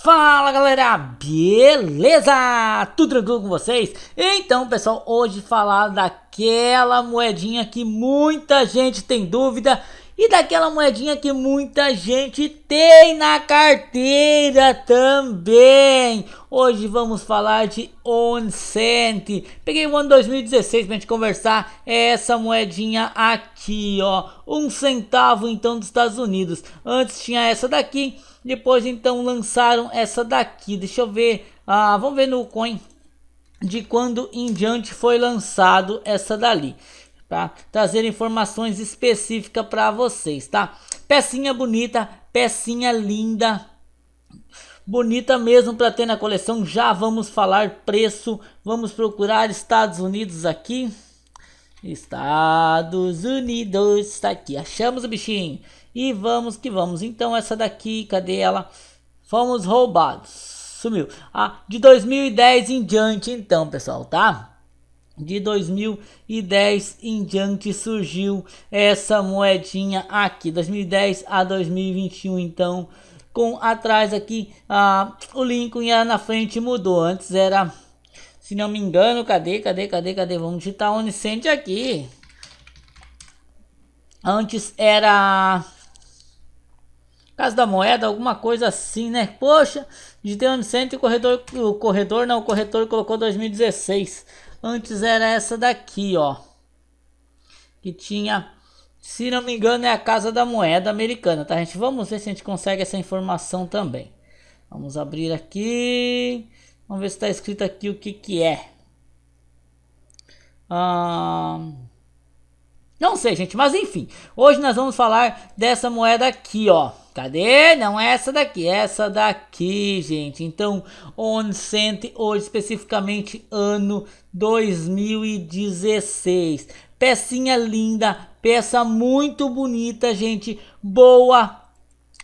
Fala galera, beleza? Tudo tranquilo com vocês? Então pessoal, hoje falar daquela moedinha que muita gente tem dúvida e daquela moedinha que muita gente tem na carteira também. Hoje vamos falar de Oncent. Peguei o ano 2016 para gente conversar é essa moedinha aqui, ó, um centavo então dos Estados Unidos. Antes tinha essa daqui depois então lançaram essa daqui. Deixa eu ver. Ah, vamos ver no coin de quando em diante foi lançado essa dali. Tá? Trazer informações específicas para vocês, tá? Pecinha bonita, pecinha linda. Bonita mesmo para ter na coleção. Já vamos falar preço. Vamos procurar Estados Unidos aqui. Estados Unidos está aqui. Achamos o bichinho. E vamos que vamos. Então essa daqui, cadê ela? Fomos roubados. Sumiu. Ah, de 2010 em diante então, pessoal, tá? De 2010 em diante surgiu essa moedinha aqui, 2010 a 2021 então, com atrás aqui ah, o Lincoln e a na frente mudou, antes era, se não me engano, cadê, cadê, cadê, cadê, vamos digitar Onicente aqui, antes era Casa da moeda, alguma coisa assim, né? Poxa, digitei ano centro e o corredor, o corredor não, o corretor colocou 2016. Antes era essa daqui, ó. Que tinha, se não me engano, é a Casa da Moeda Americana, tá, gente? Vamos ver se a gente consegue essa informação também. Vamos abrir aqui. Vamos ver se está escrito aqui o que que é. Ah, não sei, gente, mas enfim. Hoje nós vamos falar dessa moeda aqui, ó. Cadê? Não é essa daqui, é essa daqui, gente. Então, OnCent hoje, especificamente ano 2016. Pecinha linda, peça muito bonita, gente. Boa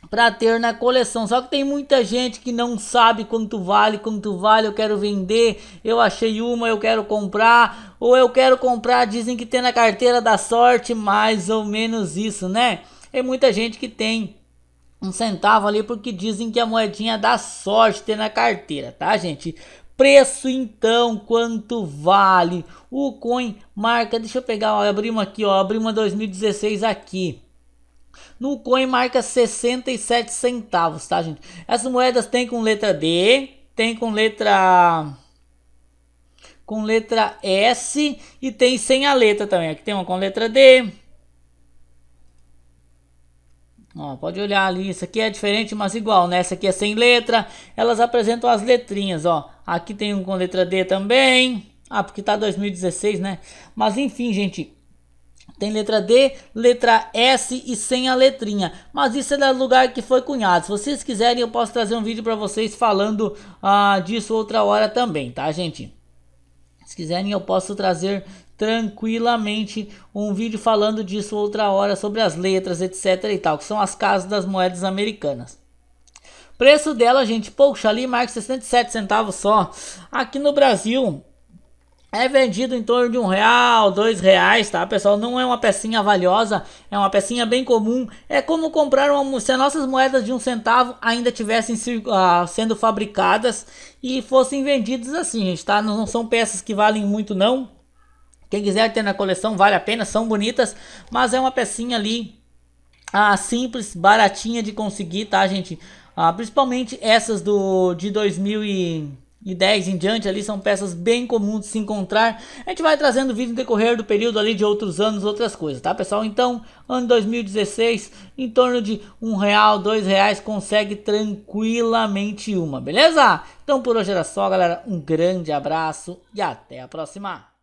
para ter na coleção. Só que tem muita gente que não sabe quanto vale, quanto vale, eu quero vender, eu achei uma, eu quero comprar, ou eu quero comprar, dizem que tem na carteira da sorte, mais ou menos isso, né? Tem muita gente que tem um centavo ali porque dizem que a moedinha dá sorte na carteira, tá, gente? Preço então, quanto vale? O coin marca, deixa eu pegar, ó, abrimos aqui, ó, abrimos 2016 aqui. No coin marca 67 centavos, tá, gente? Essas moedas tem com letra D, tem com letra com letra S e tem sem a letra também. Aqui tem uma com letra D, Ó, pode olhar ali, isso aqui é diferente, mas igual, né? Essa aqui é sem letra, elas apresentam as letrinhas, ó. Aqui tem um com letra D também. Ah, porque tá 2016, né? Mas enfim, gente, tem letra D, letra S e sem a letrinha. Mas isso é do lugar que foi cunhado. Se vocês quiserem, eu posso trazer um vídeo para vocês falando ah, disso outra hora também, tá, gente? Se quiserem, eu posso trazer tranquilamente um vídeo falando disso outra hora sobre as letras, etc e tal, que são as casas das moedas americanas. Preço dela, gente, poxa, ali marca 67 centavos só. Aqui no Brasil é vendido em torno de um real, dois reais, tá, pessoal? Não é uma pecinha valiosa, é uma pecinha bem comum. É como comprar uma se as nossas moedas de um centavo ainda tivessem uh, sendo fabricadas e fossem vendidas assim, gente, tá? Não, não são peças que valem muito não. Quem quiser ter na coleção, vale a pena, são bonitas, mas é uma pecinha ali ah, simples, baratinha de conseguir, tá, gente? Ah, principalmente essas do de 2000 e e 10 em diante ali são peças bem comuns de se encontrar. A gente vai trazendo vídeo no decorrer do período ali de outros anos, outras coisas, tá pessoal? Então, ano 2016, em torno de um real, dois reais, consegue tranquilamente uma, beleza? Então por hoje era só, galera. Um grande abraço e até a próxima!